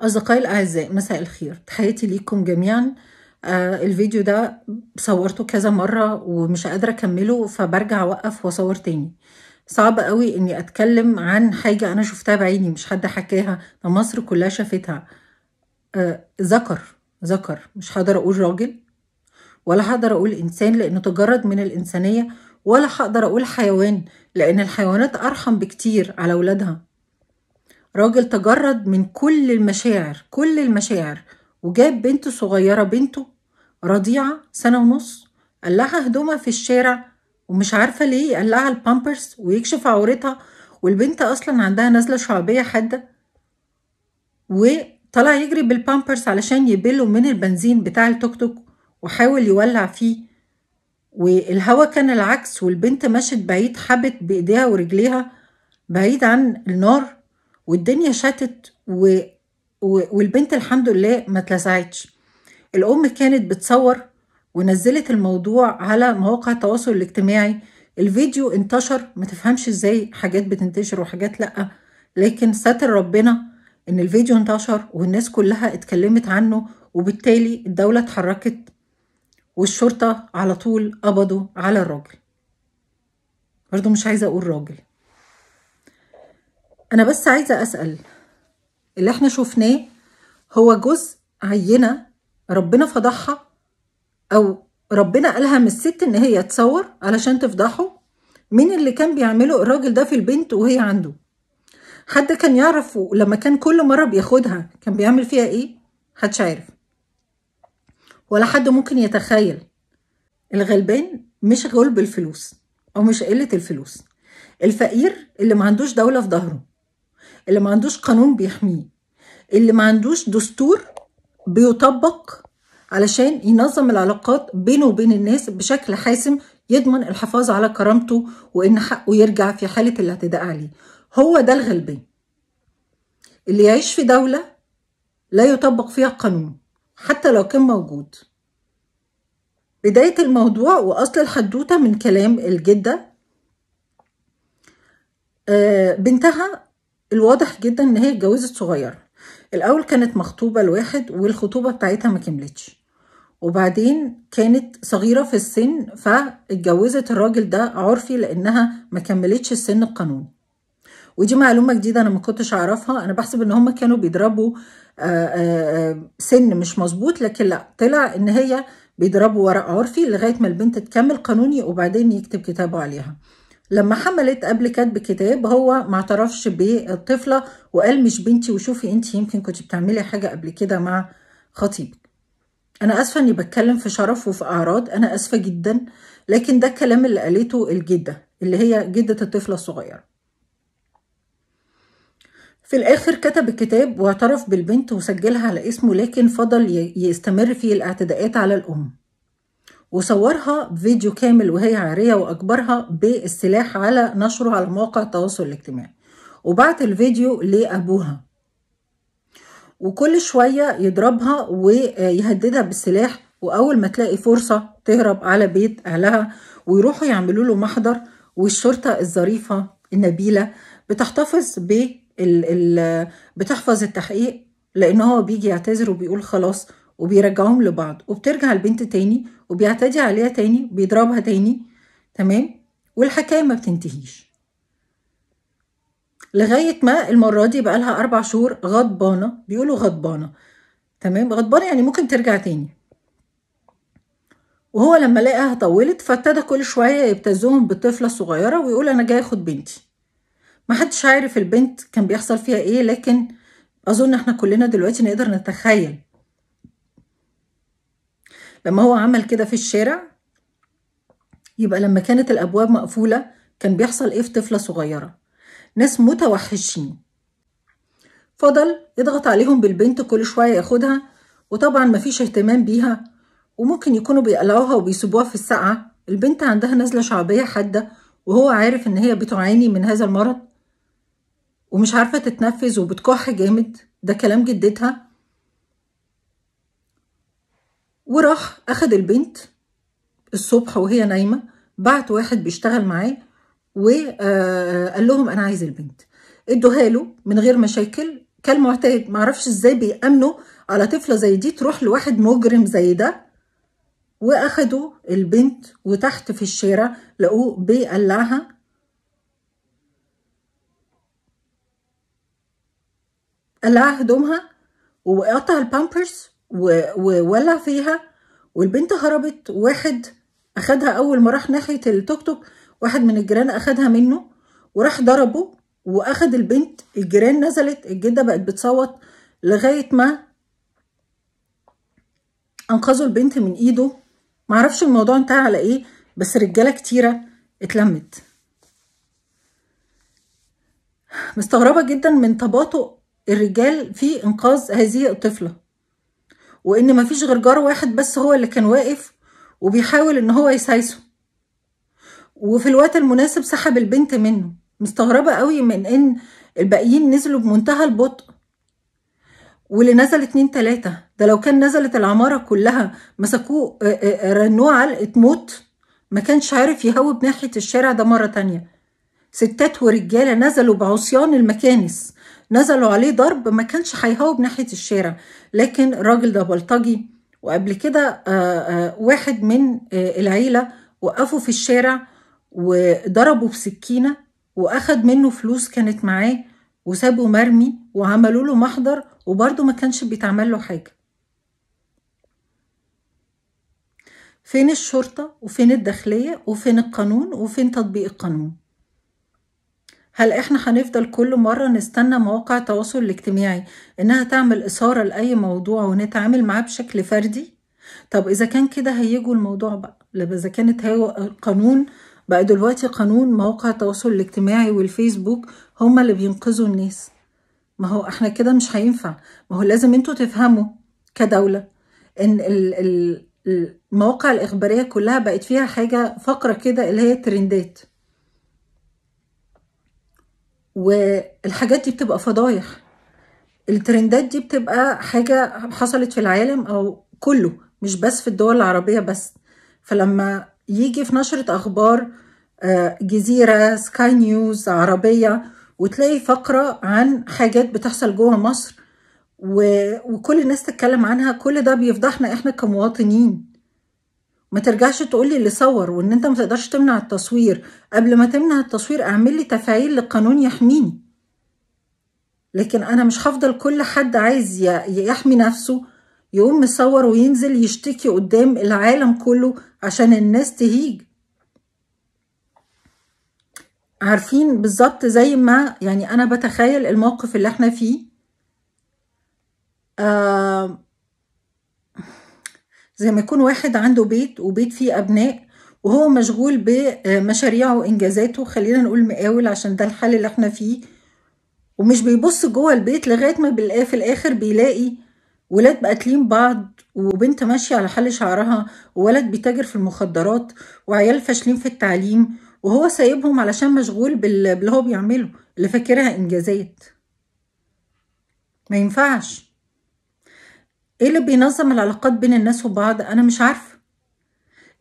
أصدقائي الأعزاء مساء الخير تحياتي ليكم جميعا آه الفيديو ده صورته كذا مرة ومش قادرة أكمله فبرجع أوقف وأصور تاني صعب قوي إني أتكلم عن حاجة أنا شفتها بعيني مش حد حكاها مصر كلها شافتها آه ذكر ذكر مش هقدر أقول راجل ولا هقدر أقول إنسان لأنه تجرد من الإنسانية ولا هقدر أقول حيوان لأن الحيوانات أرحم بكتير على أولادها راجل تجرد من كل المشاعر كل المشاعر وجاب بنت صغيرة بنته رضيعة سنة ونص لها هدومها في الشارع ومش عارفة ليه لها البامبرز ويكشف عورتها والبنت أصلا عندها نزلة شعبية حادة وطلع يجري بالبامبرز علشان يبله من البنزين بتاع التوك توك وحاول يولع فيه والهوا كان العكس والبنت مشت بعيد حبت بإيديها ورجليها بعيد عن النار والدنيا شتت و... و... والبنت الحمد لله ما اتلسعتش الأم كانت بتصور ونزلت الموضوع على مواقع التواصل الاجتماعي الفيديو انتشر ما تفهمش ازاي حاجات بتنتشر وحاجات لأ لكن ستر ربنا ان الفيديو انتشر والناس كلها اتكلمت عنه وبالتالي الدولة اتحركت والشرطة على طول قبضوا على الراجل برضه مش عايزة أقول راجل انا بس عايزه اسال اللي احنا شفناه هو جزء عينه ربنا فضحها او ربنا قالها من الست ان هي تصور علشان تفضحه مين اللي كان بيعمله الراجل ده في البنت وهي عنده حد كان يعرفه لما كان كل مره بياخدها كان بيعمل فيها ايه محدش عارف ولا حد ممكن يتخيل الغلبان مش غلب الفلوس او مش قله الفلوس الفقير اللي ما عندوش دوله في ظهره اللي ما عندوش قانون بيحميه اللي ما عندوش دستور بيطبق علشان ينظم العلاقات بينه وبين الناس بشكل حاسم يضمن الحفاظ على كرامته وان حقه يرجع في حاله الاعتداء عليه هو ده الغلبان اللي يعيش في دوله لا يطبق فيها قانون حتى لو كان موجود بداية الموضوع وأصل الحدوتة من كلام الجدة آه، بنتها الواضح جدا ان هي اتجوزت صغيره الاول كانت مخطوبه لواحد والخطوبه بتاعتها ما كملتش وبعدين كانت صغيره في السن فاتجوزت الراجل ده عرفي لانها ما كملتش السن القانوني ودي معلومه جديده انا ما كنتش اعرفها انا بحسب ان هم كانوا بيضربوا آه، آه، آه، سن مش مظبوط لكن لا طلع ان هي بيضربوا ورق عرفي لغايه ما البنت تكمل قانوني وبعدين يكتب كتابه عليها لما حملت قبل كاتب كتاب هو ما اعترفش بالطفله وقال مش بنتي وشوفي انت يمكن كنت بتعملي حاجه قبل كده مع خطيبك انا اسفه اني بتكلم في شرف وفي اعراض انا اسفه جدا لكن ده الكلام اللي قالته الجده اللي هي جده الطفله الصغيره في الاخر كتب الكتاب واعترف بالبنت وسجلها على اسمه لكن فضل يستمر في الاعتداءات على الام وصورها فيديو كامل وهي عارية وأجبرها بالسلاح على نشره على مواقع التواصل الاجتماعي وبعت الفيديو لأبوها وكل شوية يضربها ويهددها بالسلاح وأول ما تلاقي فرصة تهرب على بيت أهلها ويروحوا يعملوا له محضر والشرطة الظريفة النبيلة بتحتفظ ب بتحفظ التحقيق لأن هو بيجي يعتذر وبيقول خلاص وبيرجعوهم لبعض وبترجع البنت تاني وبيعتدي عليها تاني وبيضربها تاني تمام والحكاية ما بتنتهيش لغاية ما المرة دي بقى لها أربع شهور غضبانة بيقولوا غضبانة تمام غضبانة يعني ممكن ترجع تاني وهو لما لقاها طولت فابتدى كل شوية يبتزهم بالطفلة الصغيرة ويقول أنا جاي أخد بنتي محدش عارف البنت كان بيحصل فيها إيه لكن أظن إحنا كلنا دلوقتي نقدر نتخيل لما هو عمل كده في الشارع يبقى لما كانت الابواب مقفوله كان بيحصل ايه في طفله صغيره ناس متوحشين فضل يضغط عليهم بالبنت كل شويه ياخدها وطبعا مفيش اهتمام بيها وممكن يكونوا بيقلعوها وبيسيبوها في السقعه البنت عندها نزله شعبيه حاده وهو عارف ان هي بتعاني من هذا المرض ومش عارفه تتنفس وبتكح جامد ده كلام جدتها وراح أخد البنت الصبح وهي نايمة بعت واحد بيشتغل معاه وقال لهم أنا عايز البنت ادوها له من غير مشاكل كالمعتاد معرفش ازاي بيأمنوا على طفلة زي دي تروح لواحد مجرم زي ده واخدوا البنت وتحت في الشارع لقوه بيقلعها قلع هدومها وقطع البامبرز وولع فيها والبنت هربت واحد أخدها أول ما راح ناحية التوك توك واحد من الجيران أخدها منه وراح ضربه وأخد البنت الجيران نزلت الجدة بقت بتصوت لغاية ما أنقذوا البنت من إيده معرفش الموضوع انتهى على إيه بس رجالة كتيرة اتلمت مستغربة جدا من تباطؤ الرجال في إنقاذ هذه الطفلة وان مفيش غير جار واحد بس هو اللي كان واقف وبيحاول ان هو يسايسه وفي الوقت المناسب سحب البنت منه مستغربه قوي من ان الباقيين نزلوا بمنتهى البطء واللي نزل اتنين تلاتة ده لو كان نزلت العمارة كلها مسكوه آه، آه، آه، رنوه علقة موت ما كانش عارف يهوب ناحية الشارع ده مرة تانية ستات ورجالة نزلوا بعصيان المكانس نزلوا عليه ضرب ما كانش هيهوب ناحيه الشارع لكن الراجل ده بلطجي وقبل كده آه، آه، واحد من آه، العيله وقفوا في الشارع وضربوا بسكينه واخد منه فلوس كانت معاه وسابه مرمي وعملوا له محضر وبرضه ما كانش بيتعمل له حاجه فين الشرطه وفين الداخليه وفين القانون وفين تطبيق القانون هل إحنا هنفضل كل مرة نستنى مواقع التواصل الاجتماعي إنها تعمل إثارة لأي موضوع ونتعامل معاه بشكل فردي؟ طب إذا كان كده هيجوا الموضوع بقى إذا كانت هو قانون بقى دلوقتي قانون مواقع التواصل الاجتماعي والفيسبوك هما اللي بينقذوا الناس ما هو احنا كده مش هينفع ما هو لازم انتوا تفهموا كدولة ان المواقع الإخبارية كلها بقت فيها حاجة فقرة كده اللي هي الترندات والحاجات دي بتبقى فضايح الترندات دي بتبقى حاجة حصلت في العالم أو كله مش بس في الدول العربية بس فلما يجي في نشرة أخبار آه، جزيرة سكاي نيوز عربية وتلاقي فقرة عن حاجات بتحصل جوه مصر وكل الناس تتكلم عنها كل ده بيفضحنا احنا كمواطنين ما ترجعش تقول لي اللي صور وان انت ما تقدرش تمنع التصوير قبل ما تمنع التصوير اعمل لي تفعيل للقانون يحميني لكن انا مش هفضل كل حد عايز يحمي نفسه يقوم مصور وينزل يشتكي قدام العالم كله عشان الناس تهيج عارفين بالظبط زي ما يعني انا بتخيل الموقف اللي احنا فيه آه زي ما يكون واحد عنده بيت وبيت فيه أبناء وهو مشغول بمشاريعه وإنجازاته خلينا نقول مقاول عشان ده الحال اللي احنا فيه ومش بيبص جوه البيت لغاية ما بيلاقي في الآخر بيلاقي ولاد قاتلين بعض وبنت ماشية على حل شعرها وولد بيتاجر في المخدرات وعيال فاشلين في التعليم وهو سايبهم علشان مشغول باللي هو بيعمله اللي فاكرها إنجازات ما ينفعش ايه اللي بينظم العلاقات بين الناس وبعض انا مش عارفه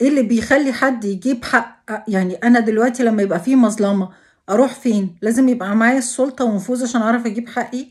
ايه اللي بيخلي حد يجيب حق يعني انا دلوقتي لما يبقى فيه مظلمه اروح فين لازم يبقى معايا السلطه ونفوذ عشان اعرف اجيب حقي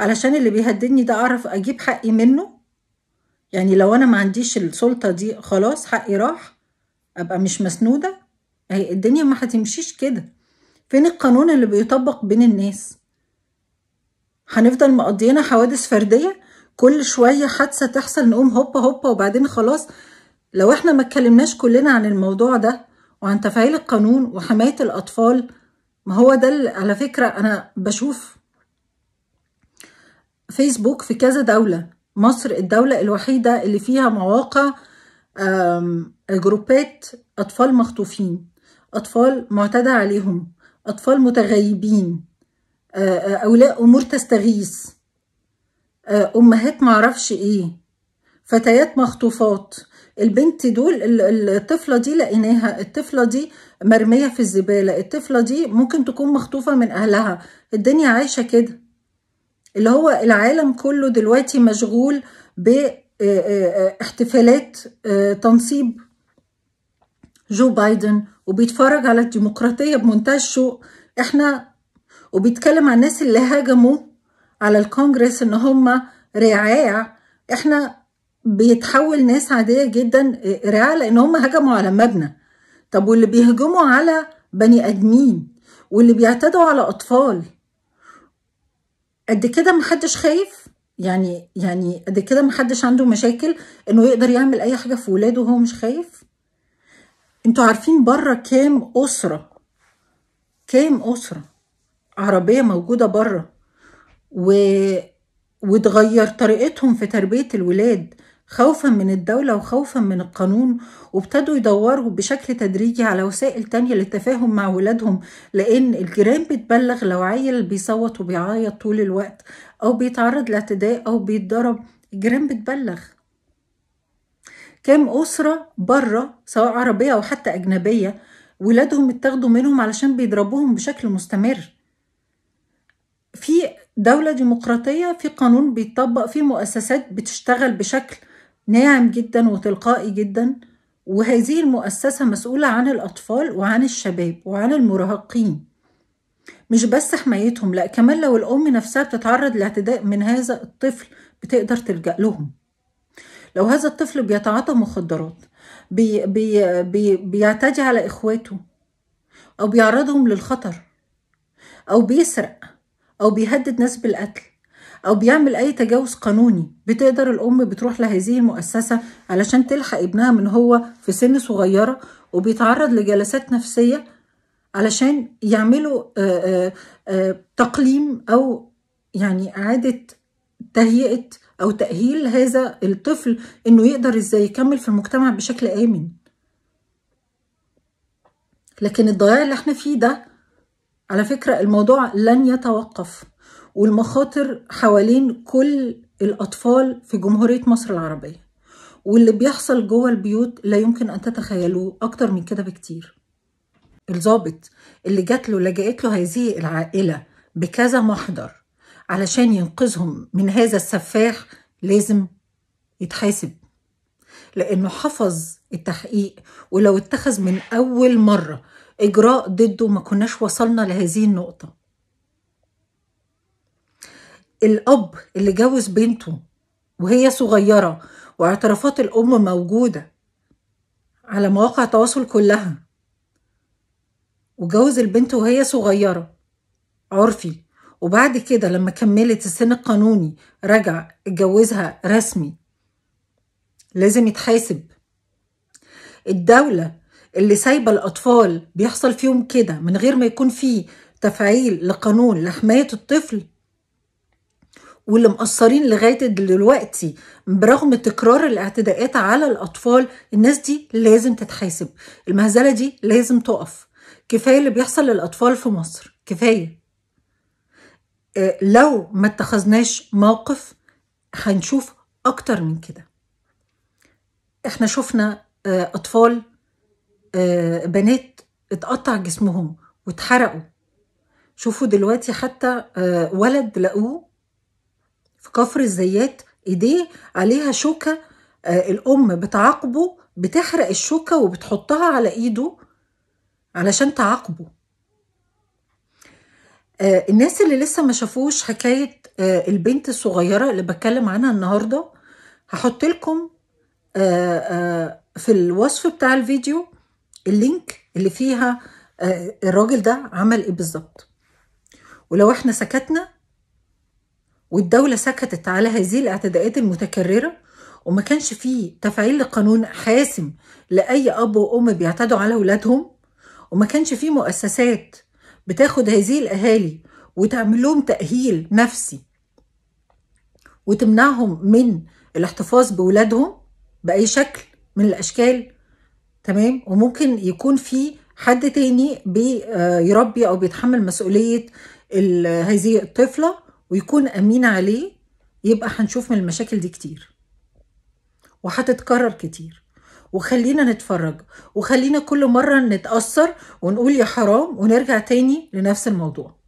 علشان اللي بيهددني ده اعرف اجيب حقي منه يعني لو انا ما عنديش السلطه دي خلاص حقي راح ابقى مش مسنوده هي الدنيا ما هتمشيش كده فين القانون اللي بيطبق بين الناس هنفضل مقضينا حوادث فرديه كل شويه حادثه تحصل نقوم هوبا هوبا وبعدين خلاص لو احنا ما اتكلمناش كلنا عن الموضوع ده وعن تفعيل القانون وحمايه الاطفال ما هو ده على فكره انا بشوف فيسبوك في كذا دوله مصر الدوله الوحيده اللي فيها مواقع جروبات اطفال مخطوفين اطفال معتدى عليهم اطفال متغيبين آه، آه، اولياء امور تستغيث آه، امهات معرفش ايه فتيات مخطوفات البنت دول الطفله دي لقيناها الطفله دي مرميه في الزباله الطفله دي ممكن تكون مخطوفه من اهلها الدنيا عايشه كده اللي هو العالم كله دلوقتي مشغول باحتفالات آه، آه، تنصيب جو بايدن وبيتفرج على الديمقراطيه بمنتهى الشوق احنا وبيتكلم عن الناس اللي هاجموا على الكونجرس ان هم رعاع احنا بيتحول ناس عاديه جدا رعاع لان هم هجموا على مبنى طب واللي بيهجموا على بني ادمين واللي بيعتدوا على اطفال قد كده محدش خايف يعني يعني قد كده محدش عنده مشاكل انه يقدر يعمل اي حاجه في ولاده وهو مش خايف انتوا عارفين بره كام اسره كام اسره عربيه موجوده بره و... وتغير طريقتهم في تربية الولاد خوفا من الدولة وخوفا من القانون وابتدوا يدوروا بشكل تدريجي على وسائل تانية للتفاهم مع ولادهم لأن الجيران بتبلغ لو عيل بيصوت وبيعيط طول الوقت أو بيتعرض لاعتداء أو بيتضرب الجيران بتبلغ كام أسرة بره سواء عربية أو حتى أجنبية ولادهم اتاخدوا منهم علشان بيضربوهم بشكل مستمر في دولة ديمقراطية في قانون بيطبق فيه مؤسسات بتشتغل بشكل ناعم جدا وتلقائي جدا وهذه المؤسسة مسؤولة عن الأطفال وعن الشباب وعن المراهقين مش بس حمايتهم لا كمان لو الأم نفسها بتتعرض لاعتداء من هذا الطفل بتقدر تلجأ لهم لو هذا الطفل بيتعاطى مخدرات بي بي بي بيعتدي على إخواته أو بيعرضهم للخطر أو بيسرق أو بيهدد ناس بالقتل أو بيعمل أي تجاوز قانوني بتقدر الأم بتروح لهذه المؤسسة علشان تلحق ابنها من هو في سن صغيرة وبيتعرض لجلسات نفسية علشان يعملوا آآ آه، آآ آه، آه، تقليم أو يعني إعادة تهيئة أو تأهيل هذا الطفل إنه يقدر إزاي يكمل في المجتمع بشكل آمن لكن الضياع اللي احنا فيه ده على فكرة الموضوع لن يتوقف والمخاطر حوالين كل الأطفال في جمهورية مصر العربية واللي بيحصل جوه البيوت لا يمكن أن تتخيلوه أكتر من كده بكتير الظابط اللي جات له لجأت له هذه العائلة بكذا محضر علشان ينقذهم من هذا السفاح لازم يتحاسب لأنه حفظ التحقيق ولو اتخذ من أول مرة إجراء ضده ما كناش وصلنا لهذه النقطة الأب اللي جوز بنته وهي صغيرة واعترافات الأم موجودة على مواقع التواصل كلها وجوز البنت وهي صغيرة عرفي وبعد كده لما كملت السن القانوني رجع اتجوزها رسمي لازم يتحاسب الدولة اللي سايبه الاطفال بيحصل فيهم كده من غير ما يكون في تفعيل لقانون لحمايه الطفل واللي مقصرين لغايه دلوقتي برغم تكرار الاعتداءات على الاطفال الناس دي لازم تتحاسب المهزله دي لازم تقف كفايه اللي بيحصل للاطفال في مصر كفايه آه، لو ما اتخذناش موقف هنشوف اكتر من كده احنا شفنا آه، اطفال آه، بنات اتقطع جسمهم واتحرقوا شوفوا دلوقتي حتى آه، ولد لقوه في كفر الزيات ايديه عليها شوكه آه، الام بتعاقبه بتحرق الشوكه وبتحطها على ايده علشان تعاقبه الناس اللي لسه ما شافوش حكايه البنت الصغيره اللي بتكلم عنها النهارده هحط لكم في الوصف بتاع الفيديو اللينك اللي فيها آه، الراجل ده عمل ايه بالظبط ولو احنا سكتنا والدولة سكتت على هذه الاعتداءات المتكررة وما كانش فيه تفعيل لقانون حاسم لأي أب وأم بيعتدوا على أولادهم وما كانش فيه مؤسسات بتاخد هذه الأهالي وتعمل لهم تأهيل نفسي وتمنعهم من الاحتفاظ باولادهم بأي شكل من الأشكال تمام وممكن يكون في حد تاني بيربي آه، او بيتحمل مسؤوليه هذه الطفله ويكون امين عليه يبقى هنشوف من المشاكل دي كتير وهتتكرر كتير وخلينا نتفرج وخلينا كل مره نتاثر ونقول يا حرام ونرجع تاني لنفس الموضوع